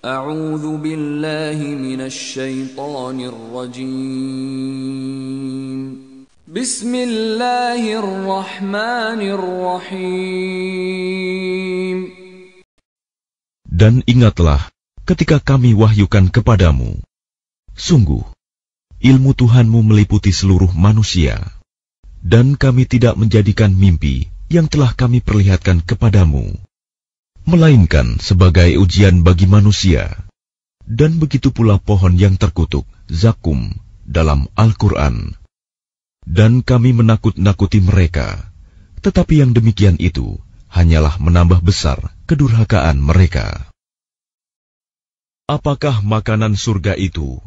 أعوذ بالله من الشيطان الرجيم بسم الله الرحمن الرحيم Dan ingatlah ketika kami wahyukan kepadamu sungguh ilmu Tuhanmu meliputi seluruh manusia dan kami tidak menjadikan mimpi yang telah kami perlihatkan kepadamu melainkan sebagai ujian bagi manusia. Dan begitu pula pohon yang terkutuk, Zakum, dalam Al-Quran. Dan kami menakut-nakuti mereka, tetapi yang demikian itu hanyalah menambah besar kedurhakaan mereka. Apakah makanan surga itu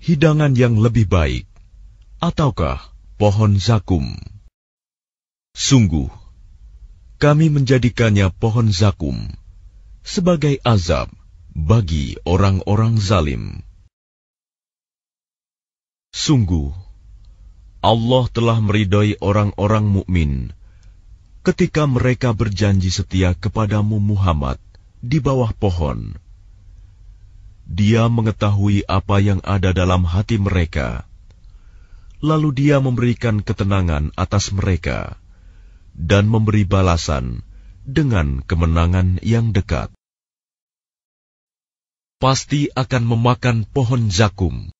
hidangan yang lebih baik, ataukah pohon zakum? Sungguh, kami menjadikannya pohon zakum sebagai azab bagi orang-orang zalim. Sungguh, Allah telah meridai orang-orang mukmin ketika mereka berjanji setia kepadamu Muhammad di bawah pohon. Dia mengetahui apa yang ada dalam hati mereka, lalu dia memberikan ketenangan atas mereka dan memberi balasan dengan kemenangan yang dekat. Pasti akan memakan pohon zakum.